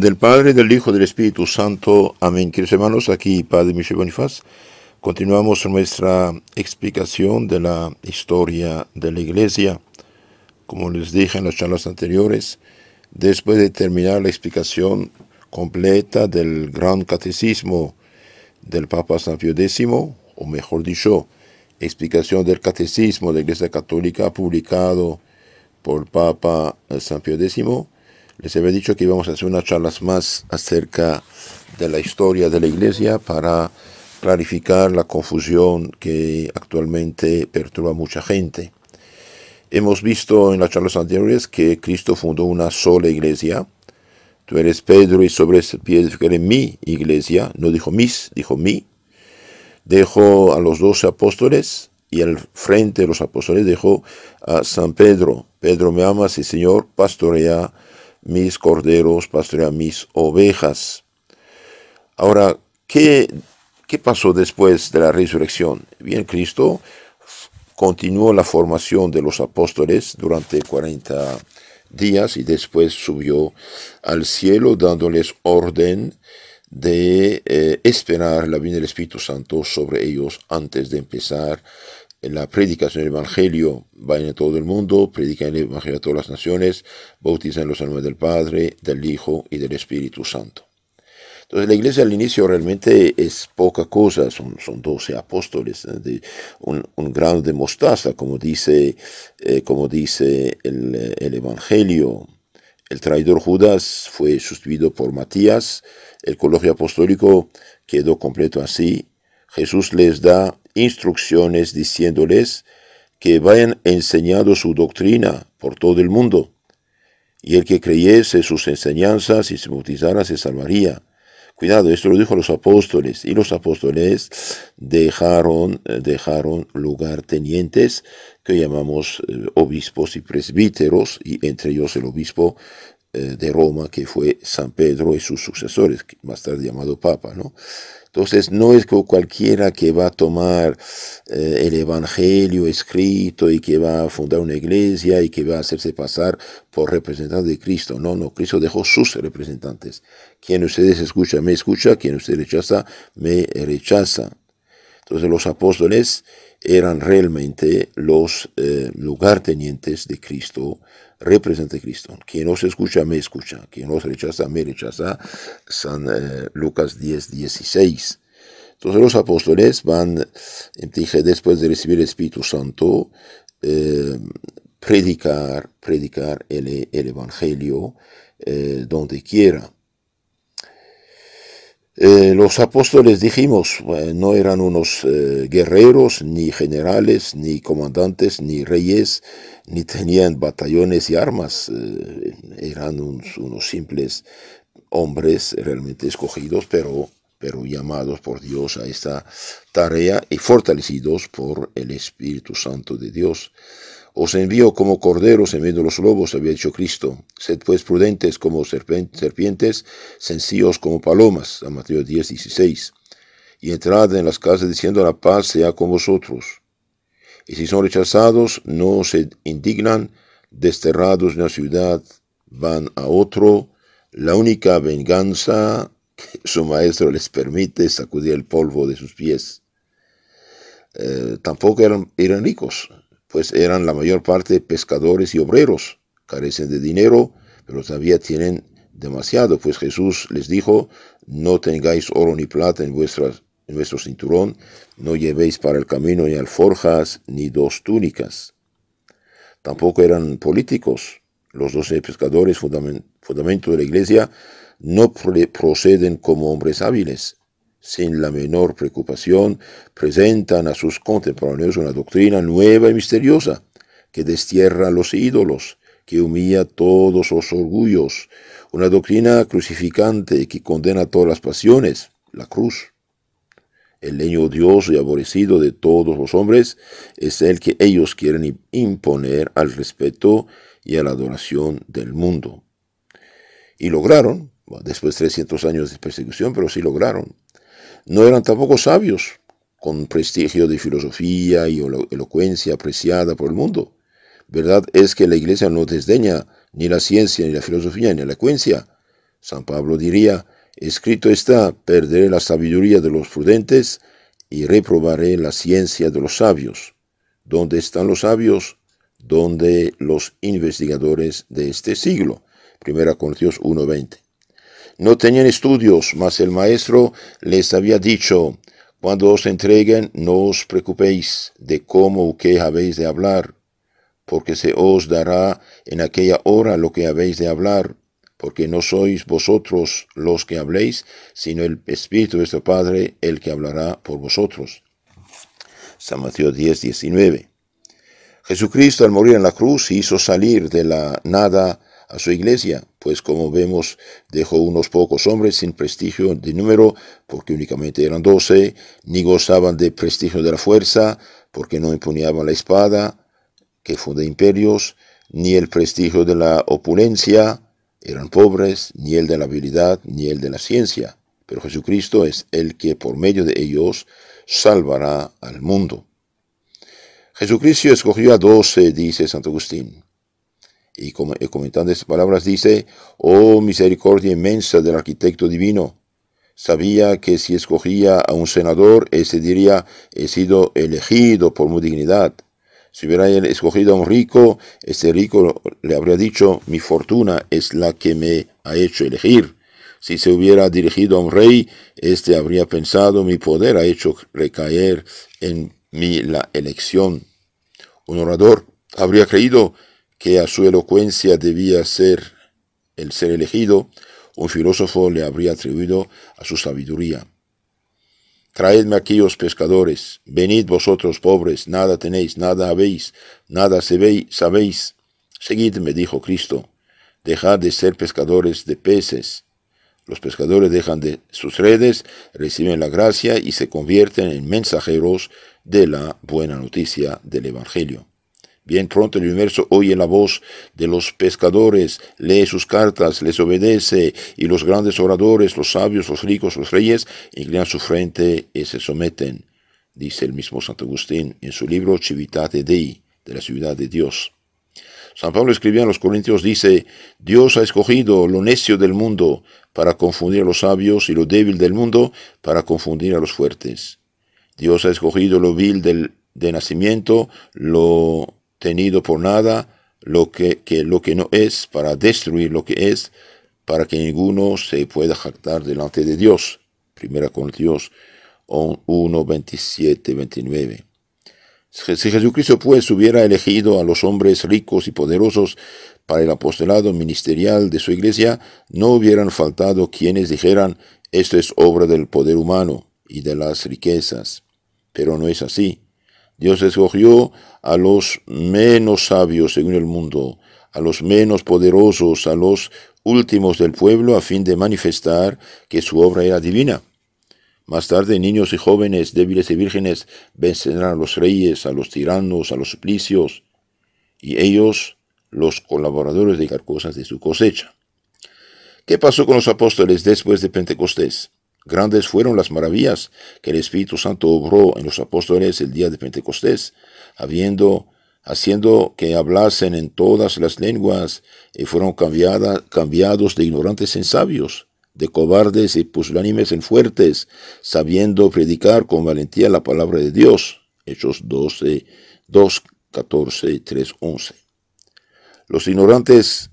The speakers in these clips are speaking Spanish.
del Padre, del Hijo, del Espíritu Santo. Amén. Queridos hermanos, aquí Padre Michel Bonifaz. Continuamos nuestra explicación de la historia de la Iglesia. Como les dije en las charlas anteriores, después de terminar la explicación completa del Gran Catecismo del Papa San Pío X, o mejor dicho, explicación del Catecismo de la Iglesia Católica publicado por Papa San Pío X, les había dicho que íbamos a hacer unas charlas más acerca de la historia de la iglesia para clarificar la confusión que actualmente perturba a mucha gente. Hemos visto en las charlas anteriores que Cristo fundó una sola iglesia. Tú eres Pedro y sobre ese pie edificaré mi iglesia. No dijo mis, dijo mi. Dejó a los doce apóstoles y al frente de los apóstoles dejó a San Pedro. Pedro me amas y Señor pastorea mis corderos, pastorea mis ovejas. Ahora, ¿qué, pasó después de la resurrección? Bien, Cristo continuó la formación de los apóstoles durante 40 días y después subió al cielo dándoles orden de eh, esperar la vida del Espíritu Santo sobre ellos antes de empezar la predicación del Evangelio, va en todo el mundo, predica el Evangelio a todas las naciones, en los nombres del Padre, del Hijo y del Espíritu Santo. Entonces la iglesia al inicio realmente es poca cosa, son, son 12 apóstoles, eh, un, gran de mostaza, como dice, eh, como dice el, el Evangelio. El traidor Judas fue sustituido por Matías, el colegio apostólico quedó completo así, Jesús les da instrucciones diciéndoles que vayan enseñando su doctrina por todo el mundo, y el que creyese sus enseñanzas y se bautizara se salvaría. Cuidado, esto lo dijo los apóstoles, y los apóstoles dejaron, dejaron tenientes, que llamamos eh, obispos y presbíteros, y entre ellos el obispo eh, de Roma, que fue San Pedro y sus sucesores, más tarde llamado Papa, ¿no? Entonces, no es cualquiera que va a tomar eh, el Evangelio escrito y que va a fundar una iglesia y que va a hacerse pasar por representante de Cristo. No, no, Cristo dejó sus representantes. Quien ustedes escucha, me escucha, quien ustedes rechaza, me rechaza. Entonces, los apóstoles eran realmente los eh, lugartenientes de Cristo represente Cristo. Quien se escucha, me escucha. Quien os rechaza, me rechaza. San eh, Lucas 10, 16. Entonces los apóstoles van, dije, después de recibir el Espíritu Santo, eh, predicar, predicar el, Evangelio eh, donde quiera. Eh, los apóstoles dijimos, no eran unos eh, guerreros, ni generales, ni comandantes, ni reyes, ni tenían batallones y armas, eh, eran unos, simples hombres realmente escogidos, pero, pero llamados por Dios a esta tarea y fortalecidos por el Espíritu Santo de Dios. Os envío como corderos en medio de los lobos, había dicho Cristo. Sed pues prudentes como serpientes, sencillos como palomas, a Mateo 10, 16. Y entrad en las casas diciendo la paz sea con vosotros. Y si son rechazados, no se indignan, desterrados de una ciudad, van a otro. La única venganza que su maestro les permite es sacudir el polvo de sus pies. Eh, tampoco eran, eran ricos, pues eran la mayor parte pescadores y obreros, carecen de dinero, pero todavía tienen demasiado, pues Jesús les dijo, no tengáis oro ni plata en, vuestras, en vuestro cinturón, no llevéis para el camino ni alforjas ni dos túnicas. Tampoco eran políticos. Los doce pescadores, fundamento de la iglesia, no proceden como hombres hábiles, sin la menor preocupación, presentan a sus contemporáneos una doctrina nueva y misteriosa, que destierra a los ídolos, que humilla todos los orgullos, una doctrina crucificante que condena todas las pasiones, la cruz. El leño odioso y aborrecido de todos los hombres es el que ellos quieren imponer al respeto y a la adoración del mundo. Y lograron, después de 300 años de persecución, pero sí lograron no eran tampoco sabios, con prestigio de filosofía y elocuencia apreciada por el mundo. Verdad es que la Iglesia no desdeña ni la ciencia, ni la filosofía, ni la elocuencia. San Pablo diría, escrito está, perderé la sabiduría de los prudentes y reprobaré la ciencia de los sabios. ¿Dónde están los sabios? ¿Dónde los investigadores de este siglo? Primera Corintios 1.20. No tenían estudios, mas el maestro les había dicho, cuando os entreguen, no os preocupéis de cómo o qué habéis de hablar, porque se os dará en aquella hora lo que habéis de hablar, porque no sois vosotros los que habléis, sino el Espíritu de nuestro Padre el que hablará por vosotros. San Mateo 10, 19. Jesucristo al morir en la cruz hizo salir de la nada a su iglesia, pues como vemos dejó unos pocos hombres sin prestigio de número, porque únicamente eran doce, ni gozaban de prestigio de la fuerza, porque no empuñaban la espada, que funda imperios, ni el prestigio de la opulencia, eran pobres, ni el de la habilidad, ni el de la ciencia. Pero Jesucristo es el que por medio de ellos salvará al mundo. Jesucristo escogió a doce, dice Santo Agustín y comentando esas palabras dice, oh misericordia inmensa del arquitecto divino, sabía que si escogía a un senador, Este diría, he sido elegido por mi dignidad. Si hubiera escogido a un rico, Este rico le habría dicho, mi fortuna es la que me ha hecho elegir. Si se hubiera dirigido a un rey, Este habría pensado, mi poder ha hecho recaer en mí la elección. Un orador habría creído que a su elocuencia debía ser el ser elegido, un filósofo le habría atribuido a su sabiduría. Traedme aquí, los pescadores, venid vosotros pobres, nada tenéis, nada habéis, nada sabéis. Seguidme, dijo Cristo, dejad de ser pescadores de peces. Los pescadores dejan de sus redes, reciben la gracia y se convierten en mensajeros de la buena noticia del Evangelio. Bien pronto el universo oye la voz de los pescadores, lee sus cartas, les obedece, y los grandes oradores, los sabios, los ricos, los reyes, inclinan su frente y se someten, dice el mismo Santo Agustín en su libro Civitate Dei, de la ciudad de Dios. San Pablo escribía en los Corintios, dice, Dios ha escogido lo necio del mundo para confundir a los sabios y lo débil del mundo para confundir a los fuertes. Dios ha escogido lo vil del, de nacimiento, lo tenido por nada lo que, lo que no es, para destruir lo que es, para que ninguno se pueda jactar delante de Dios. Primera Corintios 1, 27, 29. Si Jesucristo pues hubiera elegido a los hombres ricos y poderosos para el apostolado ministerial de su iglesia, no hubieran faltado quienes dijeran, esto es obra del poder humano y de las riquezas. Pero no es así. Dios escogió a los menos sabios según el mundo, a los menos poderosos, a los últimos del pueblo, a fin de manifestar que su obra era divina. Más tarde, niños y jóvenes, débiles y vírgenes, vencerán a los reyes, a los tiranos, a los suplicios, y ellos, los colaboradores de carcosas de su cosecha. ¿Qué pasó con los apóstoles después de Pentecostés? Grandes fueron las maravillas que el Espíritu Santo obró en los apóstoles el día de Pentecostés, habiendo haciendo que hablasen en todas las lenguas, y fueron cambiados de ignorantes en sabios, de cobardes y pusilánimes en fuertes, sabiendo predicar con valentía la palabra de Dios. Hechos 12, 2, 14, 3, 11. Los ignorantes,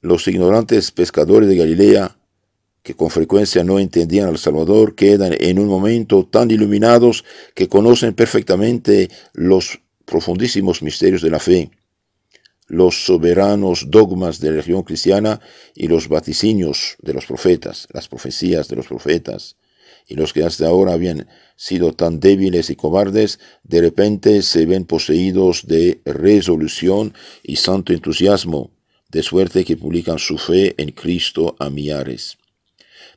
los ignorantes pescadores de Galilea, que con frecuencia no entendían al Salvador, quedan en un momento tan iluminados que conocen perfectamente los profundísimos misterios de la fe, los soberanos dogmas de la religión cristiana y los vaticinios de los profetas, las profecías de los profetas. Y los que hasta ahora habían sido tan débiles y cobardes, de repente se ven poseídos de resolución y santo entusiasmo, de suerte que publican su fe en Cristo a millares.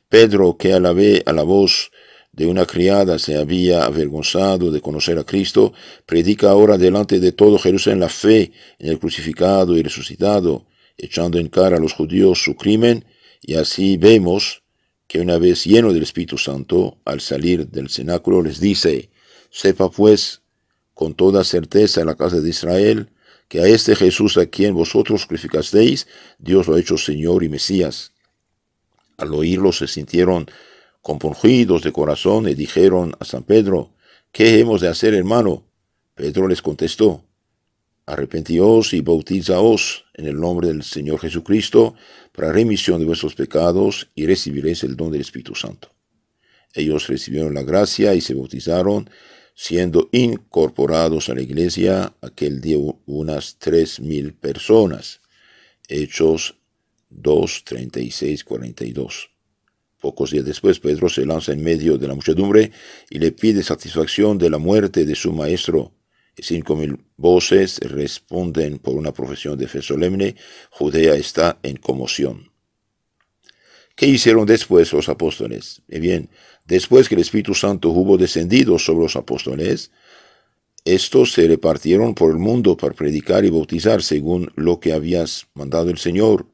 Pedro, que a la, vez, a la voz de una criada se había avergonzado de conocer a Cristo, predica ahora delante de todo Jerusalén la fe en el crucificado y resucitado, echando en cara a los judíos su crimen, y así vemos que una vez lleno del Espíritu Santo, al salir del cenáculo les dice, sepa pues con toda certeza la casa de Israel, que a este Jesús a quien vosotros crucificasteis, Dios lo ha hecho Señor y Mesías al oírlo se sintieron compungidos de corazón y dijeron a San Pedro, ¿qué hemos de hacer, hermano? Pedro les contestó, arrepentíos y bautizaos en el nombre del Señor Jesucristo para remisión de vuestros pecados y recibiréis el don del Espíritu Santo. Ellos recibieron la gracia y se bautizaron, siendo incorporados a la iglesia aquel día unas tres mil personas. Hechos 2.36.42 Pocos días después, Pedro se lanza en medio de la muchedumbre y le pide satisfacción de la muerte de su maestro. Cinco mil voces responden por una profesión de fe solemne. Judea está en conmoción. ¿Qué hicieron después los apóstoles? Eh, bien, después que el Espíritu Santo hubo descendido sobre los apóstoles, estos se repartieron por el mundo para predicar y bautizar según lo que habías mandado el Señor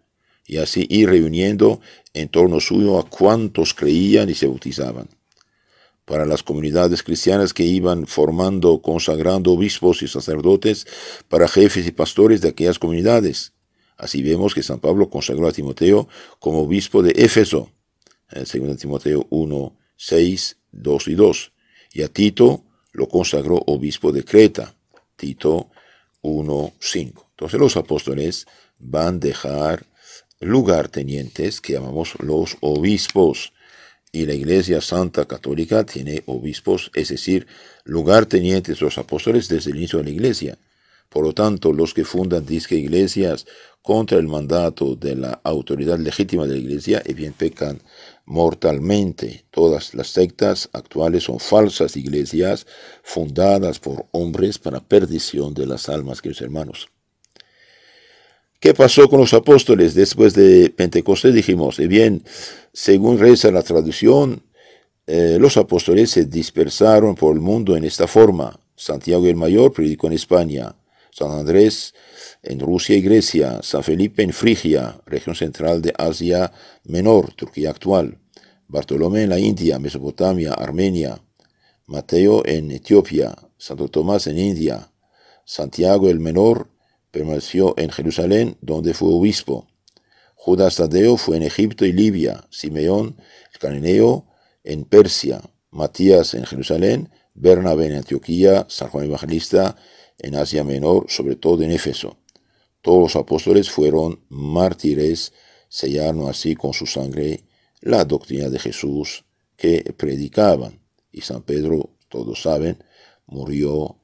y así ir reuniendo en torno suyo a cuantos creían y se bautizaban. Para las comunidades cristianas que iban formando, consagrando obispos y sacerdotes para jefes y pastores de aquellas comunidades. Así vemos que San Pablo consagró a Timoteo como obispo de Éfeso, en 2 Timoteo 1, 6, 2 y 2. Y a Tito lo consagró obispo de Creta, Tito 1, 5. Entonces los apóstoles van a dejar lugartenientes que llamamos los obispos. Y la Iglesia Santa Católica tiene obispos, es decir, lugartenientes los apóstoles desde el inicio de la Iglesia. Por lo tanto, los que fundan disque iglesias contra el mandato de la autoridad legítima de la iglesia, y bien pecan mortalmente. Todas las sectas actuales son falsas iglesias fundadas por hombres para perdición de las almas, queridos hermanos. ¿Qué pasó con los apóstoles después de Pentecostés? Dijimos, y eh bien, según reza la traducción, eh, los apóstoles se dispersaron por el mundo en esta forma. Santiago el Mayor predicó en España, San Andrés en Rusia y Grecia, San Felipe en Frigia, región central de Asia Menor, Turquía actual, Bartolomé en la India, Mesopotamia, Armenia, Mateo en Etiopía, Santo Tomás en India, Santiago el Menor permaneció en Jerusalén, donde fue obispo. Judas Tadeo fue en Egipto y Libia, Simeón el cananeo en Persia, Matías en Jerusalén, Bernabé en Antioquía, San Juan Evangelista en Asia Menor, sobre todo en Éfeso. Todos los apóstoles fueron mártires, sellaron así con su sangre la doctrina de Jesús que predicaban. Y San Pedro, todos saben, murió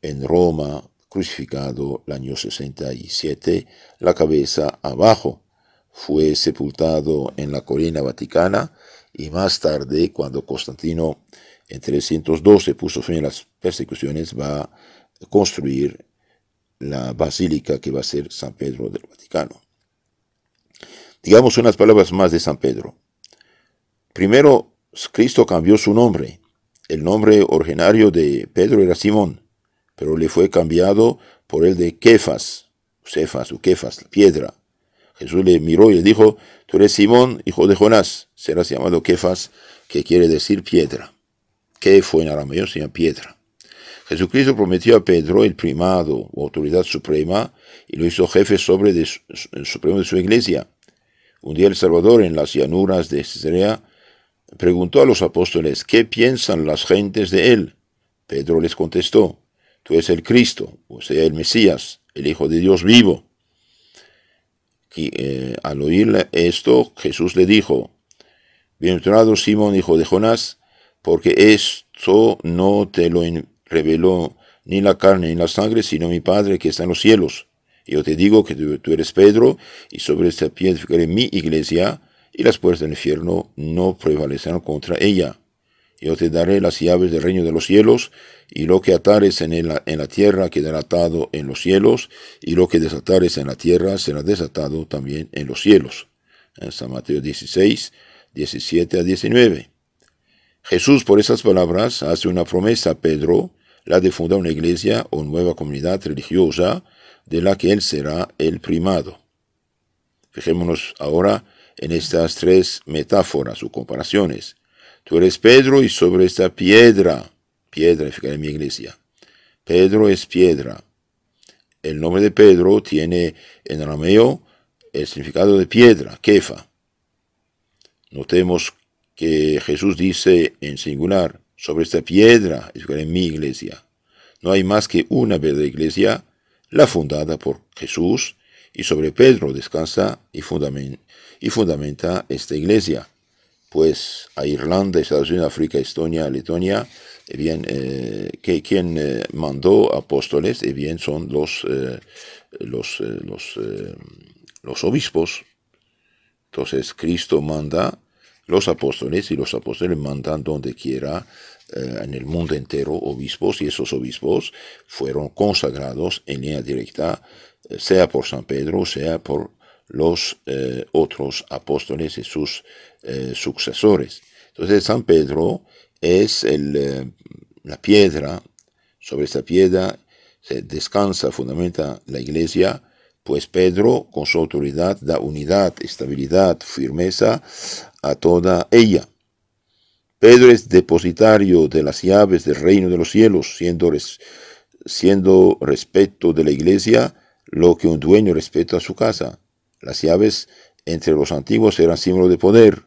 en Roma crucificado el año 67, la cabeza abajo. Fue sepultado en la Colina Vaticana y más tarde, cuando Constantino en 312 puso fin a las persecuciones, va a construir la basílica que va a ser San Pedro del Vaticano. Digamos unas palabras más de San Pedro. Primero, Cristo cambió su nombre. El nombre originario de Pedro era Simón pero le fue cambiado por el de Kefas, Cefas o Kefas, piedra. Jesús le miró y le dijo, tú eres Simón, hijo de Jonás, serás llamado Kefas, que quiere decir piedra. ¿Qué fue en arameo, se llama piedra. Jesucristo prometió a Pedro el primado o autoridad suprema y lo hizo jefe sobre de supremo de su iglesia. Un día el Salvador en las llanuras de Cesarea preguntó a los apóstoles, ¿qué piensan las gentes de él? Pedro les contestó, tú eres el Cristo, o sea, el Mesías, el Hijo de Dios vivo. Eh, al oír esto, Jesús le dijo, Bienvenido Simón, hijo de Jonás, porque esto no te lo reveló ni la carne ni la sangre, sino mi Padre que está en los cielos. Yo te digo que tú, eres Pedro, y sobre esta piedra edificaré mi iglesia, y las puertas del infierno no prevalecerán contra ella. Yo te daré las llaves del reino de los cielos, y lo que atares en, en la tierra quedará atado en los cielos, y lo que desatares en la tierra será desatado también en los cielos. En San Mateo 16, 17 a 19. Jesús por esas palabras hace una promesa a Pedro, la de fundar una iglesia o nueva comunidad religiosa, de la que él será el primado. Fijémonos ahora en estas tres metáforas o comparaciones Tú eres Pedro y sobre esta piedra, piedra en mi iglesia. Pedro es piedra. El nombre de Pedro tiene en arameo el significado de piedra, kefa. Notemos que Jesús dice en singular, sobre esta piedra en mi iglesia. No hay más que una verdadera iglesia, la fundada por Jesús, y sobre Pedro descansa y, fundamenta esta iglesia pues a Irlanda, Estados Unidos, África, Estonia, Letonia, eh, bien, eh, que quien eh, mandó apóstoles, bien, son los, los, los, los, obispos. Entonces Cristo manda los apóstoles y los apóstoles mandan donde quiera en el mundo entero obispos y esos obispos fueron consagrados en línea directa, sea por San Pedro, sea por los eh, otros apóstoles y sus eh, sucesores. Entonces San Pedro es el, eh, la piedra, sobre esta piedra se descansa, fundamenta la iglesia, pues Pedro con su autoridad da unidad, estabilidad, firmeza a toda ella. Pedro es depositario de las llaves del reino de los cielos, siendo, siendo respecto de la iglesia lo que un dueño respeta a su casa. Las llaves entre los antiguos eran símbolo de poder.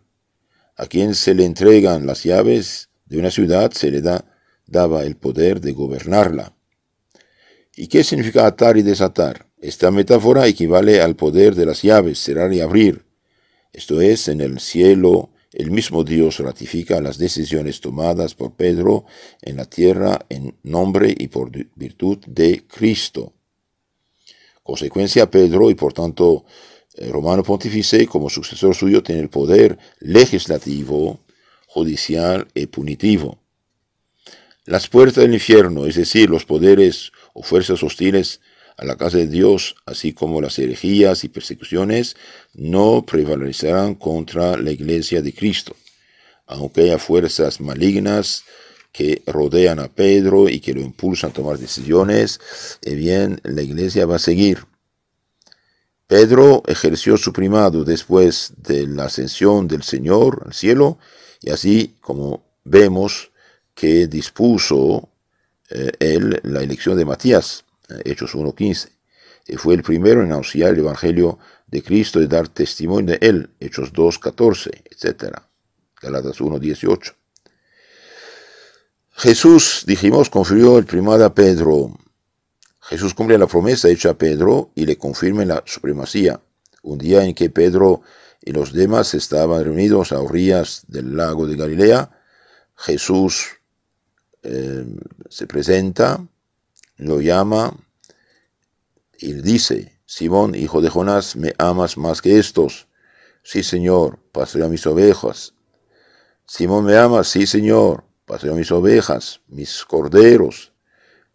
A quien se le entregan las llaves de una ciudad se le da, daba el poder de gobernarla. ¿Y qué significa atar y desatar? Esta metáfora equivale al poder de las llaves, cerrar y abrir. Esto es, en el cielo el mismo Dios ratifica las decisiones tomadas por Pedro en la tierra en nombre y por virtud de Cristo. Consecuencia, Pedro y por tanto romano pontífice, como sucesor suyo, tiene el poder legislativo, judicial y punitivo. Las puertas del infierno, es decir, los poderes o fuerzas hostiles a la casa de Dios, así como las herejías y persecuciones, no prevalecerán contra la iglesia de Cristo, aunque haya fuerzas malignas que rodean a Pedro y que lo impulsan a tomar decisiones, eh bien, la iglesia va a seguir. Pedro ejerció su primado después de la ascensión del Señor al cielo y así como vemos que dispuso eh, él la elección de Matías, eh, Hechos 1.15, y eh, fue el primero en anunciar el Evangelio de Cristo y dar testimonio de él, Hechos 2.14, etc. Galatas 1.18. Jesús, dijimos, confirió el primado a Pedro Jesús cumple la promesa hecha a Pedro y le confirma la supremacía. Un día en que Pedro y los demás estaban reunidos a orillas del lago de Galilea, Jesús em, se presenta, lo llama y le dice, Simón, hijo de Jonás, ¿me amas más que estos? Sí, Señor, paseo mis ovejas. Simón, ¿me amas? Sí, Señor, paseo mis ovejas, mis corderos.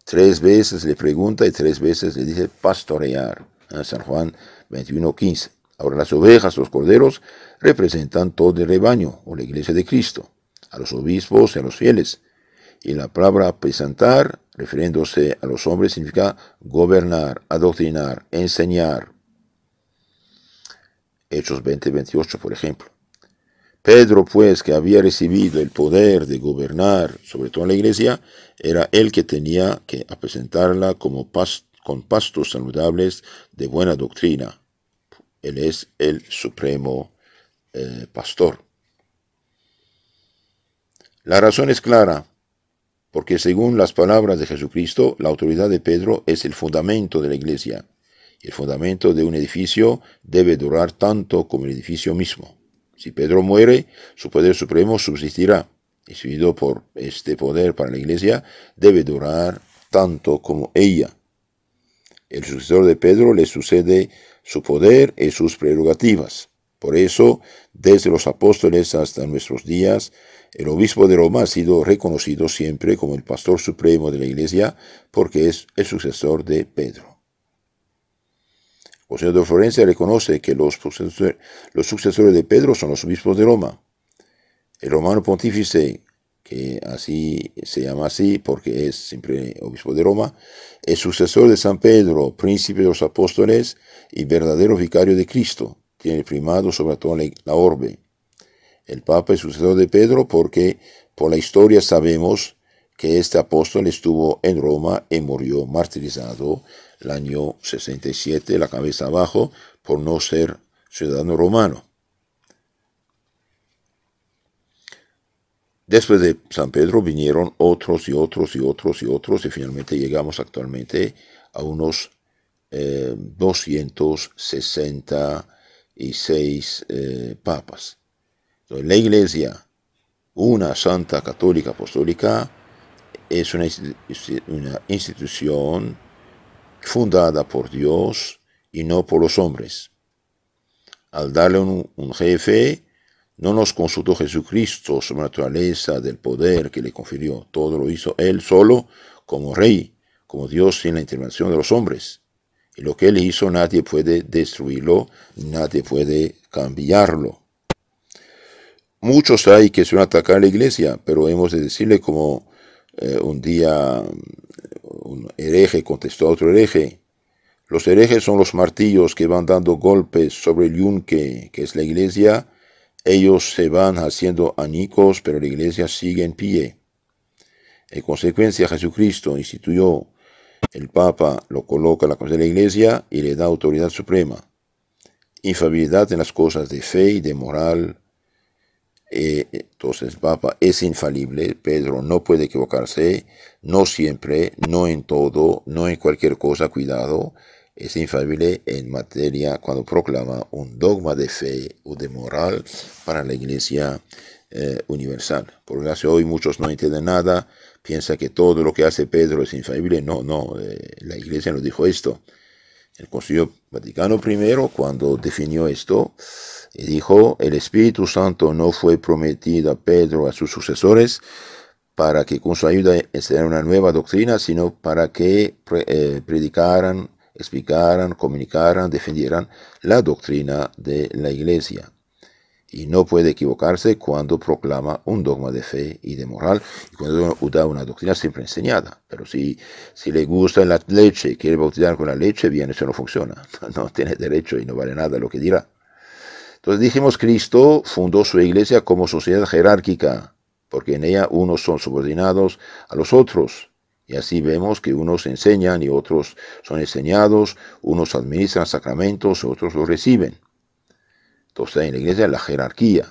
Tres veces le pregunta y tres veces le dice pastorear. En ¿eh? San Juan 21:15. Ahora las ovejas, los corderos, representan todo el rebaño o la iglesia de Cristo, a los obispos y a los fieles. Y la palabra presentar, refiriéndose a los hombres, significa gobernar, adoctrinar, enseñar. Hechos 20:28, por ejemplo. Pedro, pues, que había recibido el poder de gobernar sobre toda la iglesia, era el que tenía que apresentarla como con pastos saludables de buena doctrina. Él es el supremo eh, pastor. La razón es clara, porque según las palabras de Jesucristo, la autoridad de Pedro es el fundamento de la iglesia. El fundamento de un edificio debe durar tanto como el edificio mismo. Si Pedro muere, su poder supremo subsistirá, y subido por este poder para la iglesia, debe durar tanto como ella. El sucesor de Pedro le sucede su poder y sus prerrogativas. Por eso, desde los apóstoles hasta nuestros días, el obispo de Roma ha sido reconocido siempre como el pastor supremo de la iglesia porque es el sucesor de Pedro señor de Florencia reconoce que los, los sucesores de Pedro son los obispos de Roma. El romano pontífice, que así se llama así porque es siempre obispo de Roma, es sucesor de San Pedro, príncipe de los apóstoles y verdadero vicario de Cristo. Tiene primado sobre todo la orbe. El Papa es sucesor de Pedro porque por la historia sabemos que este apóstol estuvo en Roma y murió martirizado el año 67, la cabeza abajo, por no ser ciudadano romano. Después de San Pedro vinieron otros y otros y otros y otros y finalmente llegamos actualmente a unos 266 eh, eh, papas. Entonces, la iglesia, una santa católica apostólica, es una institución fundada por Dios y no por los hombres. Al darle un, jefe, no nos consultó Jesucristo sobre la naturaleza del poder que le confirió, todo lo hizo él solo como rey, como Dios sin la intervención de los hombres. Y lo que él hizo nadie puede destruirlo, nadie puede cambiarlo. Muchos hay que suelen atacar a la iglesia, pero hemos de decirle como eh, un día un hereje contestó a otro hereje, los herejes son los martillos que van dando golpes sobre el yunque, que es la iglesia. Ellos se van haciendo añicos, pero la iglesia sigue en pie. En consecuencia, Jesucristo instituyó el Papa, lo coloca en la cabeza de la iglesia y le da autoridad suprema. Infalibilidad en las cosas de fe y de moral. Eh, entonces, el Papa es infalible, Pedro no puede equivocarse, no siempre, no en todo, no en cualquier cosa, cuidado, es infalible en materia cuando proclama un dogma de fe o de moral para la Iglesia eh, universal. Porque hace hoy muchos no entienden nada, piensa que todo lo que hace Pedro es infalible. No, no, eh, la Iglesia nos dijo esto. El Concilio Vaticano I, cuando definió esto, eh, dijo, el Espíritu Santo no fue prometido a Pedro, a sus sucesores, para que con su ayuda enseñaran una nueva doctrina, sino para que eh, predicaran, explicaran, comunicaran, defendieran la doctrina de la Iglesia. Y no puede equivocarse cuando proclama un dogma de fe y de moral, cuando da una doctrina siempre enseñada. Pero si, si le gusta la leche, y quiere bautizar con la leche, bien, eso no funciona. No tiene derecho y no vale nada lo que dirá. Entonces dijimos, Cristo fundó su iglesia como sociedad jerárquica porque en ella unos son subordinados a los otros. Y así vemos que unos enseñan y otros son enseñados, unos administran sacramentos, otros los reciben. Entonces en la iglesia la jerarquía.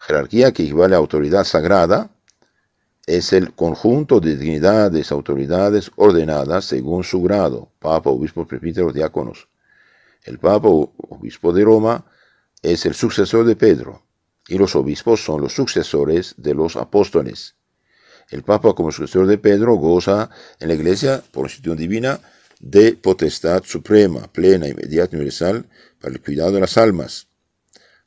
Jerarquía que equivale a autoridad sagrada es el conjunto de dignidades, autoridades ordenadas según su grado, papa, obispo, Presbítero, diáconos. El papa, obispo de Roma, es el sucesor de Pedro, y los obispos son los sucesores de los apóstoles. El Papa como sucesor de Pedro goza en la Iglesia, por institución divina, de potestad suprema, plena, inmediata universal para el cuidado de las almas.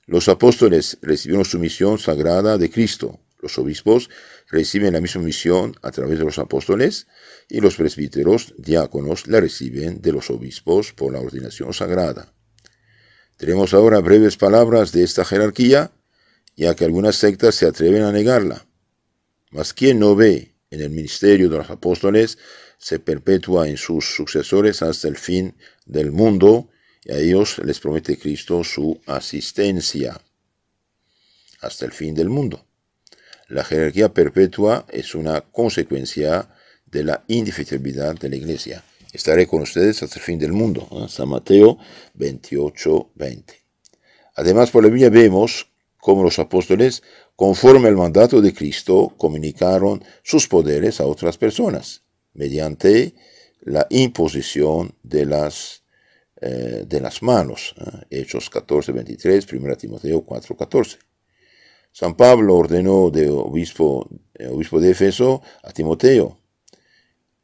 Los apóstoles recibieron su misión sagrada de Cristo. Los obispos reciben la misma misión a través de los apóstoles y los presbíteros, diáconos, la reciben de los obispos por la ordenación sagrada. Tenemos ahora breves palabras de esta jerarquía ya que algunas sectas se atreven a negarla. Mas quien no ve en el ministerio de los apóstoles se perpetúa en sus sucesores hasta el fin del mundo y a ellos les promete Cristo su asistencia hasta el fin del mundo. La jerarquía perpetua es una consecuencia de la indefectibilidad de la iglesia. Estaré con ustedes hasta el fin del mundo. ¿eh? San Mateo 28, 20. Además, por la Biblia vemos como los apóstoles, conforme al mandato de Cristo, comunicaron sus poderes a otras personas mediante la imposición de las, eh, de las manos. ¿eh? Hechos 14, 23, 1 Timoteo 4, 14. San Pablo ordenó de obispo, eh, obispo de Efeso a Timoteo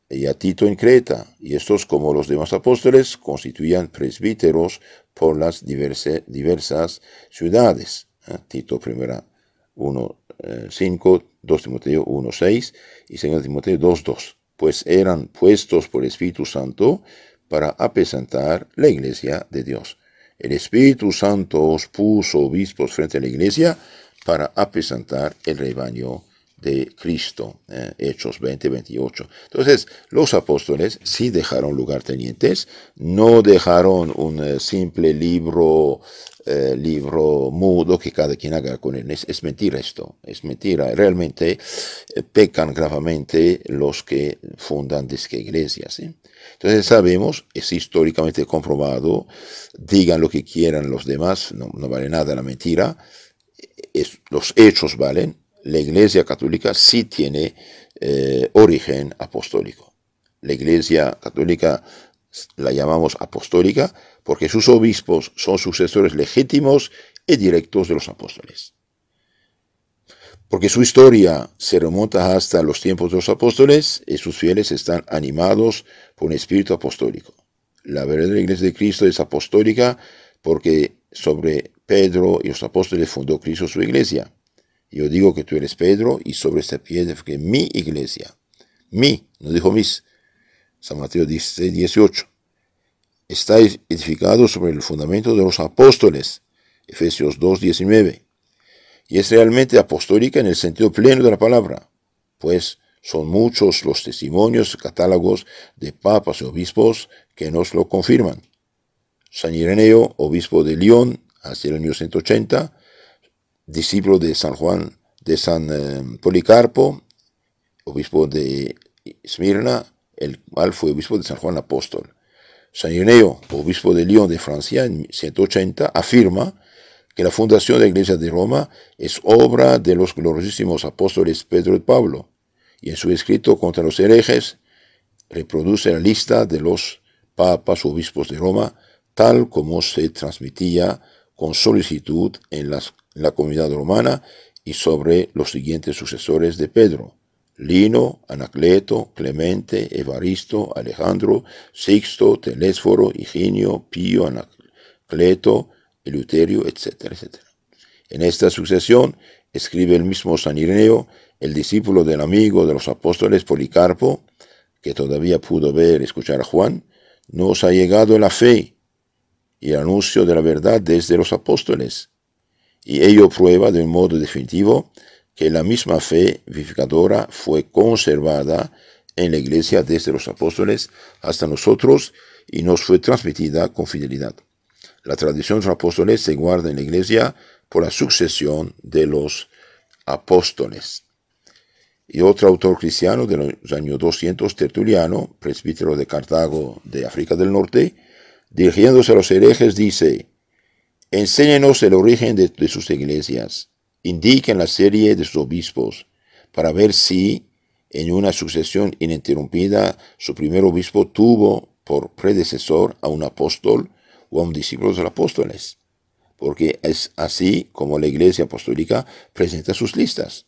y a Tito en Creta, y estos, como los demás apóstoles, constituían presbíteros por las diversas ciudades. Ah, Tito 1.5, 2 eh, Timoteo 1.6 y 2 Timoteo 2.2, pues eran puestos por el Espíritu Santo para apresentar la iglesia de Dios. El Espíritu Santo os puso obispos frente a la iglesia para apresentar el rebaño de Cristo, eh, Hechos 20, 28. Entonces, los apóstoles sí dejaron tenientes no dejaron un eh, simple libro, eh, libro mudo que cada quien haga con él. Es, mentira esto, es mentira. Realmente pecan gravemente los que fundan desque iglesias. Entonces sabemos, es históricamente comprobado, digan lo que quieran los demás, no, no vale nada la mentira, los hechos valen, la Iglesia Católica sí tiene eh, origen apostólico. La Iglesia Católica la llamamos apostólica porque sus obispos son sucesores legítimos y directos de los apóstoles. Porque su historia se remonta hasta los tiempos de los apóstoles y sus fieles están animados por un espíritu apostólico. La verdadera iglesia de Cristo es apostólica porque sobre Pedro y los apóstoles fundó Cristo su iglesia. Yo digo que tú eres Pedro y sobre esta piedra que mi iglesia, mi, no dijo mis, San Mateo 16, 18, está edificado sobre el fundamento de los apóstoles, Efesios 2, 19, y es realmente apostólica en el sentido pleno de la palabra, pues son muchos los testimonios, catálogos de papas y obispos que nos lo confirman. San Ireneo, obispo de León, hacia el año 180, discípulo de San Juan, de San eh, Policarpo, obispo de Smirna, el cual fue obispo de San Juan Apóstol. San Ioneo, obispo de Lyon de Francia en 180, afirma que la fundación de la Iglesia de Roma es obra de los gloriosísimos apóstoles Pedro y Pablo, y en su escrito contra los herejes reproduce la lista de los papas o obispos de Roma, tal como se transmitía con solicitud en las en la comunidad romana y sobre los siguientes sucesores de Pedro, Lino, Anacleto, Clemente, Evaristo, Alejandro, Sixto, Telésforo, Higinio, Pío, Anacleto, Eleuterio, etcétera, etcétera. En esta sucesión escribe el mismo San Ireneo, el discípulo del amigo de los apóstoles Policarpo, que todavía pudo ver y escuchar a Juan, nos ha llegado la fe y el anuncio de la verdad desde los apóstoles y ello prueba de un modo definitivo que la misma fe vivificadora fue conservada en la iglesia desde los apóstoles hasta nosotros y nos fue transmitida con fidelidad. La tradición de los apóstoles se guarda en la iglesia por la sucesión de los apóstoles. Y otro autor cristiano de los años 200, Tertuliano, presbítero de Cartago de África del Norte, dirigiéndose a los herejes, dice, Enséñenos el origen de, sus iglesias. Indiquen la serie de sus obispos para ver si en una sucesión ininterrumpida su primer obispo tuvo por predecesor a un apóstol o a un discípulo de los apóstoles. Porque es así como la iglesia apostólica presenta sus listas.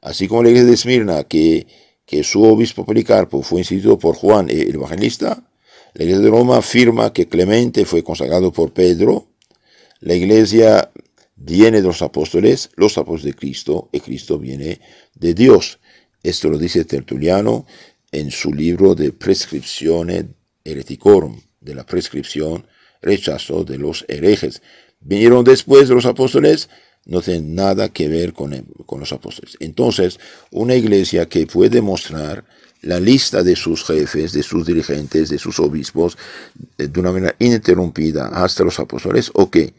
Así como la iglesia de Esmirna, que, que su obispo Policarpo fue instituido por Juan eh, el evangelista, la iglesia de Roma afirma que Clemente fue consagrado por Pedro, la iglesia viene de los apóstoles, los apóstoles de Cristo, y Cristo viene de Dios. Esto lo dice Tertuliano en su libro de prescripciones hereticorum, de la prescripción rechazo de los herejes. Vinieron después de los apóstoles, no tienen nada que ver con, con los apóstoles. Entonces, una iglesia que puede mostrar la lista de sus jefes, de sus dirigentes, de sus obispos, eh, de una manera ininterrumpida hasta los apóstoles, o qué?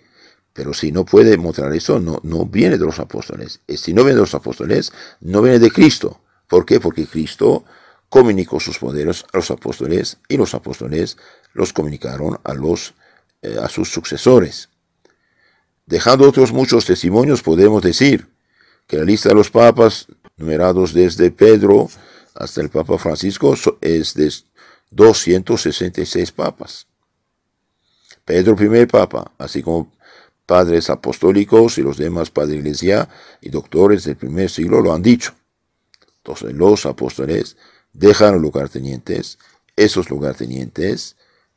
Pero si no puede mostrar eso, no, viene de los apóstoles. Eh, si no viene de los apóstoles, no viene de Cristo. ¿Por qué? Porque Cristo comunicó sus poderes a los apóstoles y los apóstoles los comunicaron a, eh, a sus sucesores. Dejando otros muchos testimonios, podemos decir que la lista de los papas, numerados desde Pedro hasta el Papa Francisco, es de 266 papas. Pedro, primer papa, así como padres apostólicos y los demás padres de iglesia y doctores del primer siglo lo han dicho. Entonces los apóstoles dejan los lugartenientes, esos lugartenientes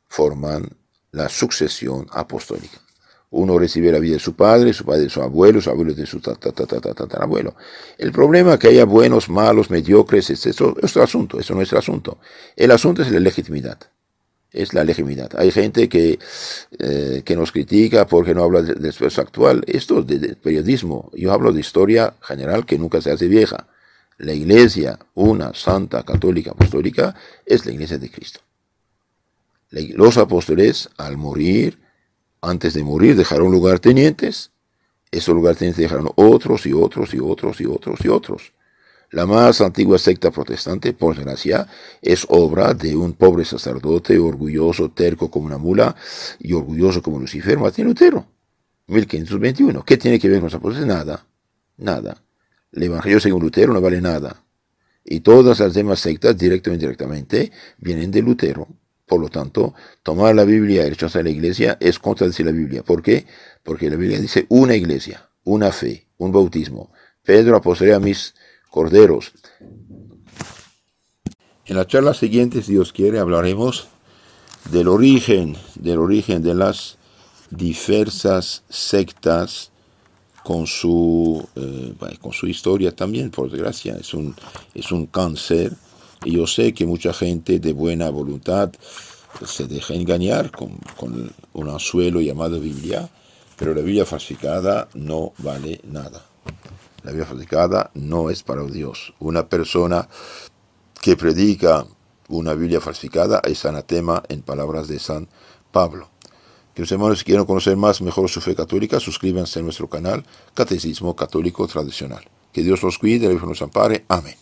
forman la sucesión apostólica. Uno recibe la vida de su padre, su padre de su abuelo, su abuelo de su abuelo. El problema que haya buenos, malos, mediocres, es, es, es asunto, eso no es el asunto. El asunto es la legitimidad es la legitimidad. Hay gente que, eh, que nos critica porque no habla del esfuerzo actual. Esto es de, periodismo. Yo hablo de historia general que nunca se hace vieja. La iglesia, una santa católica apostólica, es la iglesia de Cristo. los apóstoles, al morir, antes de morir, dejaron tenientes. Esos tenientes dejaron otros y otros y otros y otros y otros. La más antigua secta protestante, por gracia es obra de un pobre sacerdote orgulloso, terco como una mula y orgulloso como Lucifer, Martín Lutero, 1521. ¿Qué tiene que ver con esa apóstoles? Nada, nada. El Evangelio según Lutero no vale nada. Y todas las demás sectas, directo o indirectamente, vienen de Lutero. Por lo tanto, tomar la Biblia y rechazar la iglesia es contradecir la Biblia. ¿Por qué? Porque la Biblia dice una iglesia, una fe, un bautismo. Pedro, apóstol a mis corderos. En la charla siguiente, si Dios quiere, hablaremos del origen, del origen de las diversas sectas con su, eh, con su historia también, por desgracia, es un, es un cáncer. Y yo sé que mucha gente de buena voluntad se deja engañar con, con un anzuelo llamado Biblia, pero la Biblia falsificada no vale nada. La Biblia falsificada no es para Dios. Una persona que predica una Biblia falsificada es anatema en palabras de San Pablo. Que los hermanos si quieren conocer más mejor su fe católica, suscríbanse a nuestro canal Catecismo Católico Tradicional. Que Dios los cuide, la hijo nos ampare. Amén.